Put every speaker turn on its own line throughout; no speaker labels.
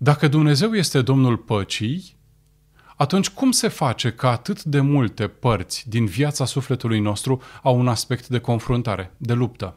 Dacă Dumnezeu este Domnul păcii, atunci cum se face că atât de multe părți din viața sufletului nostru au un aspect de confruntare, de luptă?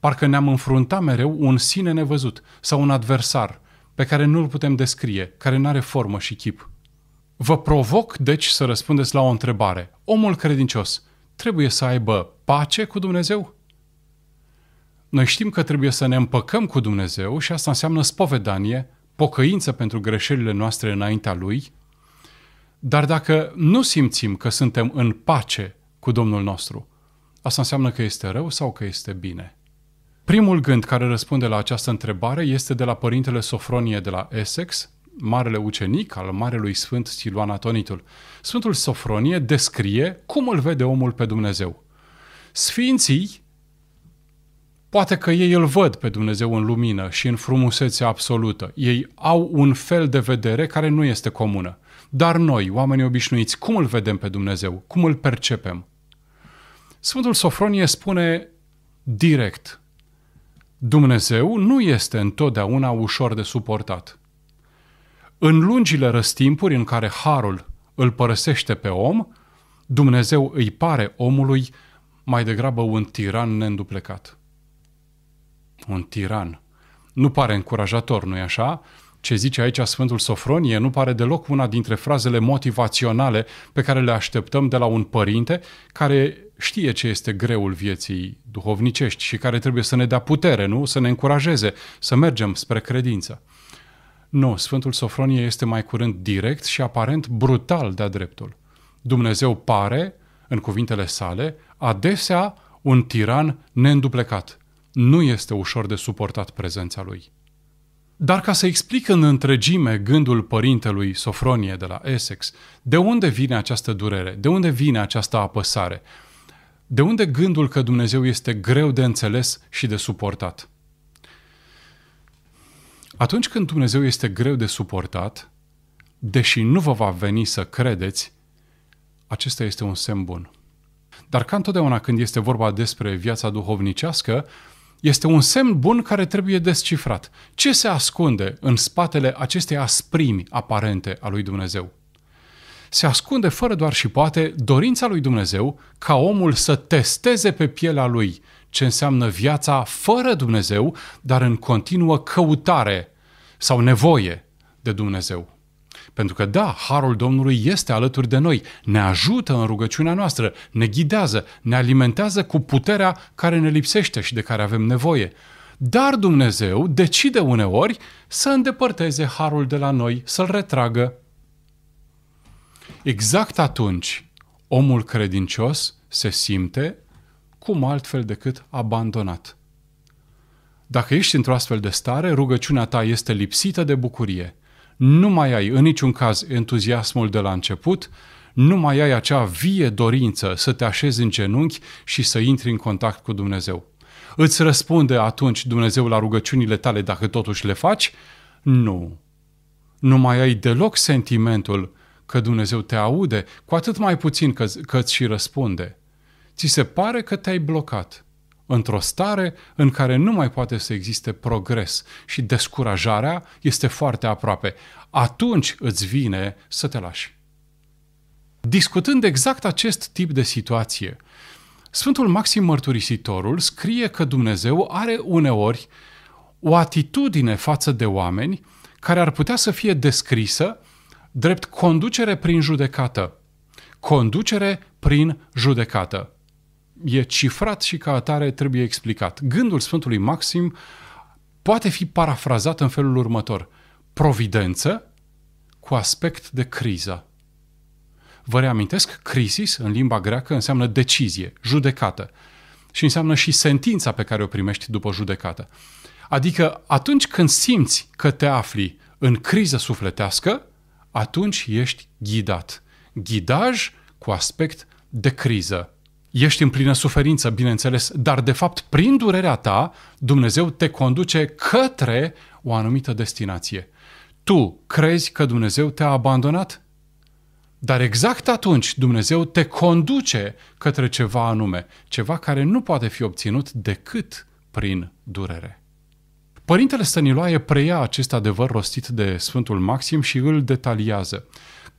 Parcă ne-am înfruntat mereu un sine nevăzut sau un adversar pe care nu-l putem descrie, care nu are formă și chip. Vă provoc, deci, să răspundeți la o întrebare. Omul credincios trebuie să aibă pace cu Dumnezeu? Noi știm că trebuie să ne împăcăm cu Dumnezeu și asta înseamnă spovedanie, pocăință pentru greșelile noastre înaintea Lui, dar dacă nu simțim că suntem în pace cu Domnul nostru, asta înseamnă că este rău sau că este bine? Primul gând care răspunde la această întrebare este de la părintele Sofronie de la Essex, marele ucenic al marelui sfânt Siluan Atonitul. Sfântul Sofronie descrie cum îl vede omul pe Dumnezeu. Sfinții Poate că ei îl văd pe Dumnezeu în lumină și în frumusețe absolută. Ei au un fel de vedere care nu este comună. Dar noi, oamenii obișnuiți, cum îl vedem pe Dumnezeu? Cum îl percepem? Sfântul Sofronie spune direct, Dumnezeu nu este întotdeauna ușor de suportat. În lungile răstimpuri în care harul îl părăsește pe om, Dumnezeu îi pare omului mai degrabă un tiran neînduplecat un tiran. Nu pare încurajator, nu-i așa? Ce zice aici Sfântul Sofronie nu pare deloc una dintre frazele motivaționale pe care le așteptăm de la un părinte care știe ce este greul vieții duhovnicești și care trebuie să ne dea putere, nu? Să ne încurajeze, să mergem spre credință. Nu, Sfântul Sofronie este mai curând direct și aparent brutal de-a dreptul. Dumnezeu pare, în cuvintele sale, adesea un tiran neînduplecat, nu este ușor de suportat prezența lui. Dar ca să explic în întregime gândul părintelui Sofronie de la Essex, de unde vine această durere, de unde vine această apăsare, de unde gândul că Dumnezeu este greu de înțeles și de suportat? Atunci când Dumnezeu este greu de suportat, deși nu vă va veni să credeți, acesta este un semn bun. Dar ca întotdeauna când este vorba despre viața duhovnicească, este un semn bun care trebuie descifrat. Ce se ascunde în spatele acestei asprimi aparente a lui Dumnezeu? Se ascunde fără doar și poate dorința lui Dumnezeu ca omul să testeze pe pielea lui ce înseamnă viața fără Dumnezeu, dar în continuă căutare sau nevoie de Dumnezeu. Pentru că, da, harul Domnului este alături de noi, ne ajută în rugăciunea noastră, ne ghidează, ne alimentează cu puterea care ne lipsește și de care avem nevoie. Dar Dumnezeu decide uneori să îndepărteze harul de la noi, să-l retragă. Exact atunci, omul credincios se simte cum altfel decât abandonat. Dacă ești într-o astfel de stare, rugăciunea ta este lipsită de bucurie – nu mai ai în niciun caz entuziasmul de la început, nu mai ai acea vie dorință să te așezi în genunchi și să intri în contact cu Dumnezeu. Îți răspunde atunci Dumnezeu la rugăciunile tale dacă totuși le faci? Nu. Nu mai ai deloc sentimentul că Dumnezeu te aude, cu atât mai puțin că, că îți și răspunde. Ți se pare că te-ai blocat într-o stare în care nu mai poate să existe progres și descurajarea este foarte aproape. Atunci îți vine să te lași. Discutând exact acest tip de situație, Sfântul Maxim Mărturisitorul scrie că Dumnezeu are uneori o atitudine față de oameni care ar putea să fie descrisă drept conducere prin judecată. Conducere prin judecată e cifrat și ca atare trebuie explicat. Gândul Sfântului Maxim poate fi parafrazat în felul următor. Providență cu aspect de criză. Vă reamintesc, crisis în limba greacă înseamnă decizie, judecată și înseamnă și sentința pe care o primești după judecată. Adică atunci când simți că te afli în criză sufletească, atunci ești ghidat. Ghidaj cu aspect de criză ești în plină suferință, bineînțeles, dar de fapt, prin durerea ta, Dumnezeu te conduce către o anumită destinație. Tu crezi că Dumnezeu te-a abandonat? Dar exact atunci Dumnezeu te conduce către ceva anume, ceva care nu poate fi obținut decât prin durere. Părintele Stăniloae preia acest adevăr rostit de Sfântul Maxim și îl detaliază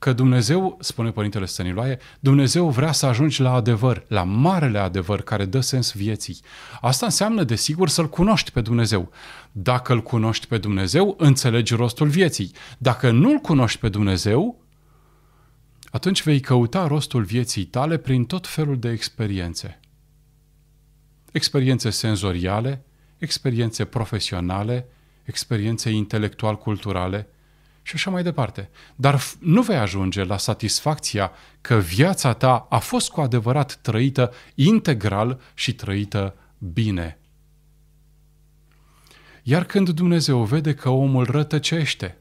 că Dumnezeu, spune Părintele Stăniloae, Dumnezeu vrea să ajungi la adevăr, la marele adevăr care dă sens vieții. Asta înseamnă, desigur, să-L cunoști pe Dumnezeu. Dacă îl cunoști pe Dumnezeu, înțelegi rostul vieții. Dacă nu-L cunoști pe Dumnezeu, atunci vei căuta rostul vieții tale prin tot felul de experiențe. Experiențe senzoriale, experiențe profesionale, experiențe intelectual-culturale – și așa mai departe. Dar nu vei ajunge la satisfacția că viața ta a fost cu adevărat trăită integral și trăită bine. Iar când Dumnezeu vede că omul rătăcește,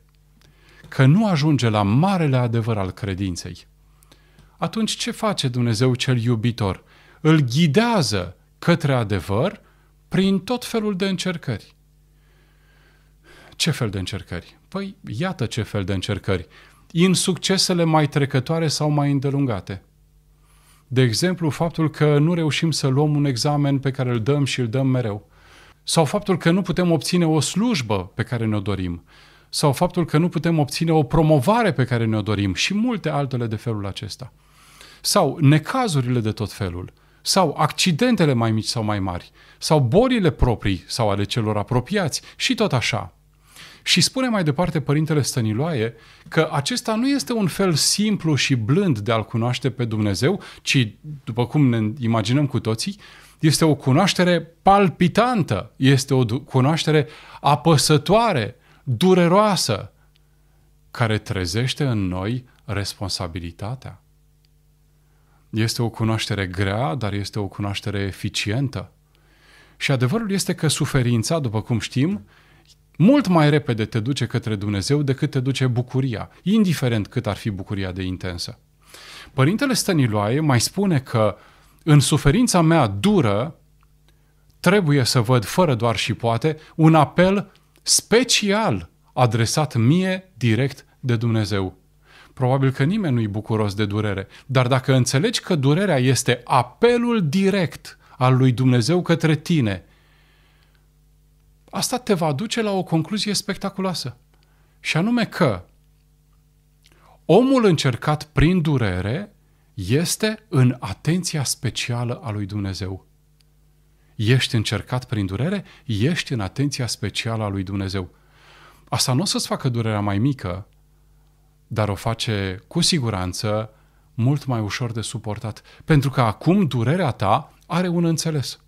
că nu ajunge la marele adevăr al credinței, atunci ce face Dumnezeu cel iubitor? Îl ghidează către adevăr prin tot felul de încercări. Ce fel de încercări? Păi, iată ce fel de încercări. În succesele mai trecătoare sau mai îndelungate. De exemplu, faptul că nu reușim să luăm un examen pe care îl dăm și îl dăm mereu. Sau faptul că nu putem obține o slujbă pe care ne-o dorim. Sau faptul că nu putem obține o promovare pe care ne-o dorim și multe altele de felul acesta. Sau necazurile de tot felul. Sau accidentele mai mici sau mai mari. Sau bolile proprii sau ale celor apropiați și tot așa. Și spune mai departe Părintele Stăniloae că acesta nu este un fel simplu și blând de a-L cunoaște pe Dumnezeu, ci, după cum ne imaginăm cu toții, este o cunoaștere palpitantă, este o cunoaștere apăsătoare, dureroasă, care trezește în noi responsabilitatea. Este o cunoaștere grea, dar este o cunoaștere eficientă. Și adevărul este că suferința, după cum știm, mult mai repede te duce către Dumnezeu decât te duce bucuria, indiferent cât ar fi bucuria de intensă. Părintele Stăniloae mai spune că în suferința mea dură trebuie să văd fără doar și poate un apel special adresat mie direct de Dumnezeu. Probabil că nimeni nu-i bucuros de durere, dar dacă înțelegi că durerea este apelul direct al lui Dumnezeu către tine – asta te va duce la o concluzie spectaculoasă. Și anume că omul încercat prin durere este în atenția specială a lui Dumnezeu. Ești încercat prin durere, ești în atenția specială a lui Dumnezeu. Asta nu o să-ți facă durerea mai mică, dar o face cu siguranță mult mai ușor de suportat. Pentru că acum durerea ta are un înțeles.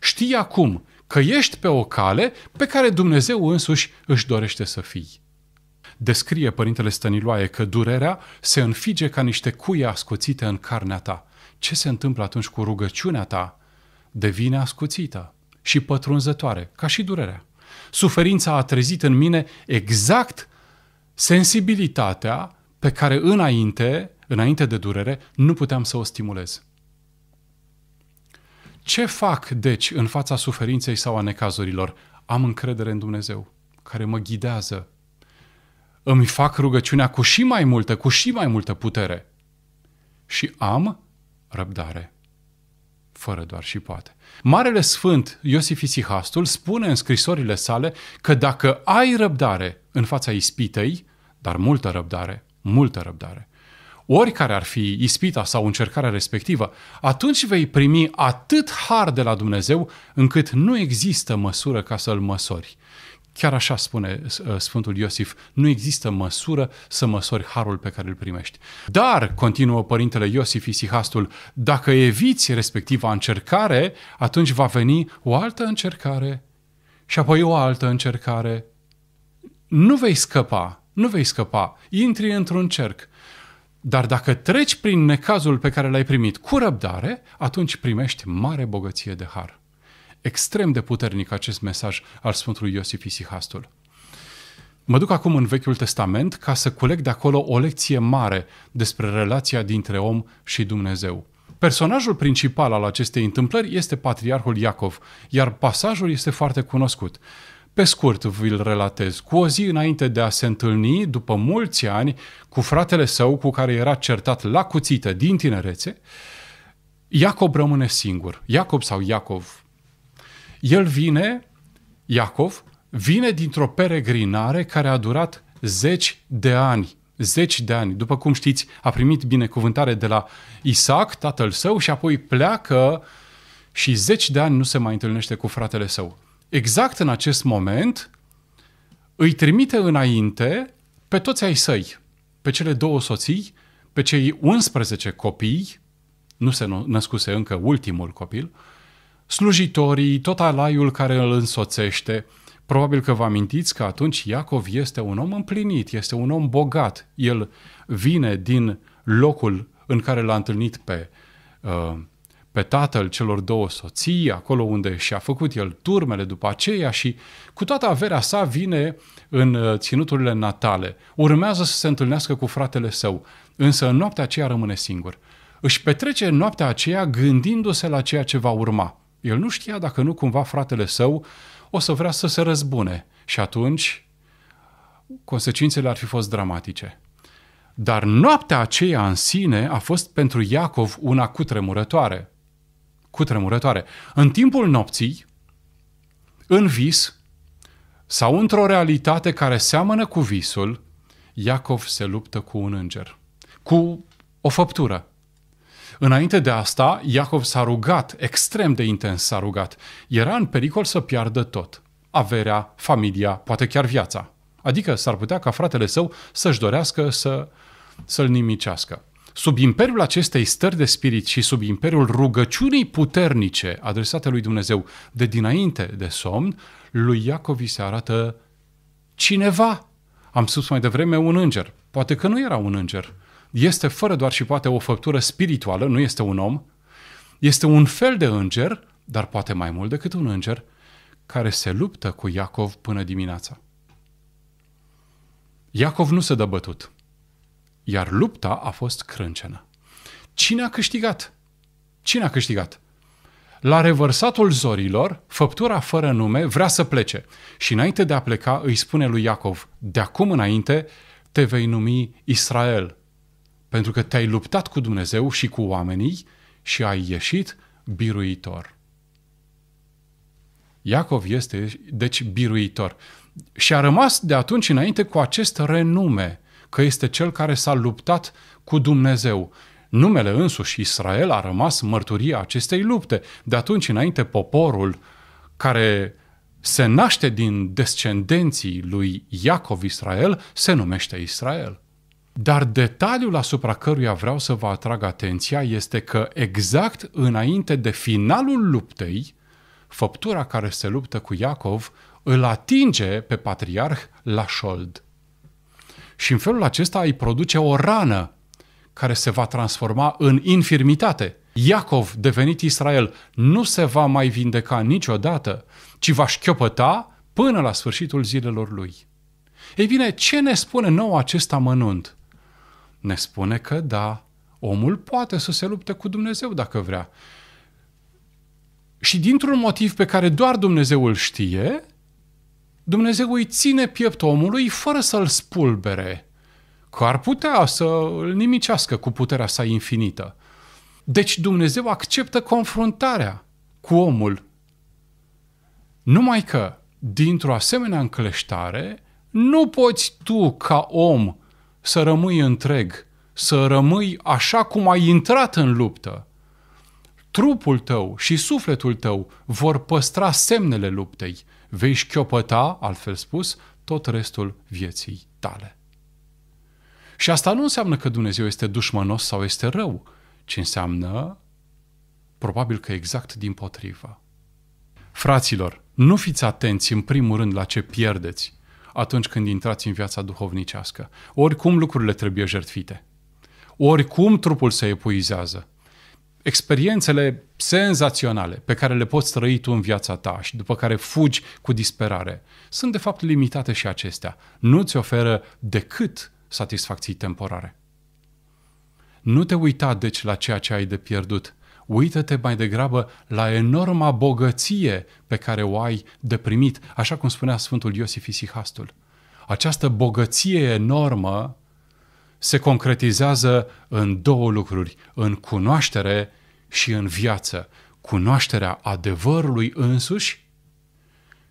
Știi acum că ești pe o cale pe care Dumnezeu însuși își dorește să fii. Descrie Părintele Stăniloae că durerea se înfige ca niște cuie ascuțite în carnea ta. Ce se întâmplă atunci cu rugăciunea ta? Devine ascuțită și pătrunzătoare, ca și durerea. Suferința a trezit în mine exact sensibilitatea pe care înainte, înainte de durere, nu puteam să o stimulez. Ce fac, deci, în fața suferinței sau a necazurilor? Am încredere în Dumnezeu, care mă ghidează. Îmi fac rugăciunea cu și mai multă, cu și mai multă putere. Și am răbdare. Fără doar și poate. Marele Sfânt Iosif Isihastul spune în scrisorile sale că dacă ai răbdare în fața ispitei, dar multă răbdare, multă răbdare, oricare ar fi ispita sau încercarea respectivă, atunci vei primi atât har de la Dumnezeu încât nu există măsură ca să-l măsori. Chiar așa spune uh, Sfântul Iosif, nu există măsură să măsori harul pe care îl primești. Dar, continuă Părintele Iosif Isihastul, dacă eviți respectiva încercare, atunci va veni o altă încercare și apoi o altă încercare. Nu vei scăpa, nu vei scăpa, intri într-un cerc. Dar dacă treci prin necazul pe care l-ai primit cu răbdare, atunci primești mare bogăție de har. Extrem de puternic acest mesaj al Sfântului Iosif Isihastul. Mă duc acum în Vechiul Testament ca să culeg de acolo o lecție mare despre relația dintre om și Dumnezeu. Personajul principal al acestei întâmplări este patriarhul Iacov, iar pasajul este foarte cunoscut. Pe scurt vi-l relatez. Cu o zi înainte de a se întâlni, după mulți ani, cu fratele său cu care era certat la cuțite din tinerețe, Iacob rămâne singur. Iacob sau Iacov. El vine, Iacov, vine dintr-o peregrinare care a durat zeci de ani zeci de ani. După cum știți, a primit binecuvântare de la Isaac, tatăl său, și apoi pleacă și zeci de ani nu se mai întâlnește cu fratele său exact în acest moment, îi trimite înainte pe toți ai săi, pe cele două soții, pe cei 11 copii, nu se născuse încă ultimul copil, slujitorii, tot alaiul care îl însoțește. Probabil că vă amintiți că atunci Iacov este un om împlinit, este un om bogat. El vine din locul în care l-a întâlnit pe uh, pe tatăl celor două soții, acolo unde și-a făcut el turmele după aceea și cu toată averea sa vine în uh, ținuturile natale. Urmează să se întâlnească cu fratele său, însă în noaptea aceea rămâne singur. Își petrece noaptea aceea gândindu-se la ceea ce va urma. El nu știa dacă nu cumva fratele său o să vrea să se răzbune și atunci consecințele ar fi fost dramatice. Dar noaptea aceea în sine a fost pentru Iacov una cutremurătoare cu tremurătoare. În timpul nopții, în vis sau într-o realitate care seamănă cu visul, Iacov se luptă cu un înger, cu o făptură. Înainte de asta, Iacov s-a rugat, extrem de intens s-a rugat. Era în pericol să piardă tot. Averea, familia, poate chiar viața. Adică s-ar putea ca fratele său să-și dorească să, să-l nimicească. Sub imperiul acestei stări de spirit și sub imperiul rugăciunii puternice adresate lui Dumnezeu de dinainte de somn, lui Iacov se arată cineva. Am spus mai devreme un înger. Poate că nu era un înger. Este fără doar și poate o făptură spirituală, nu este un om. Este un fel de înger, dar poate mai mult decât un înger, care se luptă cu Iacov până dimineața. Iacov nu se dă bătut iar lupta a fost crâncenă. Cine a câștigat? Cine a câștigat? La revărsatul zorilor, făptura fără nume vrea să plece și înainte de a pleca îi spune lui Iacov, de acum înainte te vei numi Israel, pentru că te-ai luptat cu Dumnezeu și cu oamenii și ai ieșit biruitor. Iacov este, deci, biruitor. Și a rămas de atunci înainte cu acest renume că este cel care s-a luptat cu Dumnezeu. Numele însuși Israel a rămas mărturia acestei lupte. De atunci înainte, poporul care se naște din descendenții lui Iacov Israel se numește Israel. Dar detaliul asupra căruia vreau să vă atrag atenția este că exact înainte de finalul luptei, făptura care se luptă cu Iacov îl atinge pe patriarh la șold. Și în felul acesta îi produce o rană care se va transforma în infirmitate. Iacov, devenit Israel, nu se va mai vindeca niciodată, ci va șchiopăta până la sfârșitul zilelor lui. Ei bine, ce ne spune nou acest amănunt? Ne spune că da, omul poate să se lupte cu Dumnezeu dacă vrea. Și dintr-un motiv pe care doar Dumnezeu îl știe, Dumnezeu îi ține piept omului fără să-l spulbere, că ar putea să îl nimicească cu puterea sa infinită. Deci Dumnezeu acceptă confruntarea cu omul. Numai că, dintr-o asemenea încleștare, nu poți tu, ca om, să rămâi întreg, să rămâi așa cum ai intrat în luptă. Trupul tău și sufletul tău vor păstra semnele luptei, vei șchiopăta, altfel spus, tot restul vieții tale. Și asta nu înseamnă că Dumnezeu este dușmanos sau este rău, ci înseamnă probabil că exact din potrivă. Fraților, nu fiți atenți în primul rând la ce pierdeți atunci când intrați în viața duhovnicească. Oricum lucrurile trebuie jertfite. Oricum trupul se epuizează experiențele senzaționale pe care le poți trăi tu în viața ta și după care fugi cu disperare, sunt de fapt limitate și acestea. Nu ți oferă decât satisfacții temporare. Nu te uita deci la ceea ce ai de pierdut. Uită-te mai degrabă la enorma bogăție pe care o ai de primit, așa cum spunea Sfântul Iosif Isihastul. Această bogăție enormă se concretizează în două lucruri, în cunoaștere și în viață. Cunoașterea adevărului însuși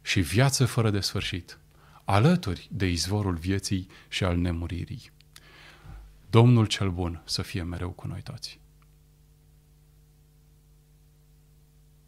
și viață fără de sfârșit, alături de izvorul vieții și al nemuririi. Domnul cel bun să fie mereu cu noi toți.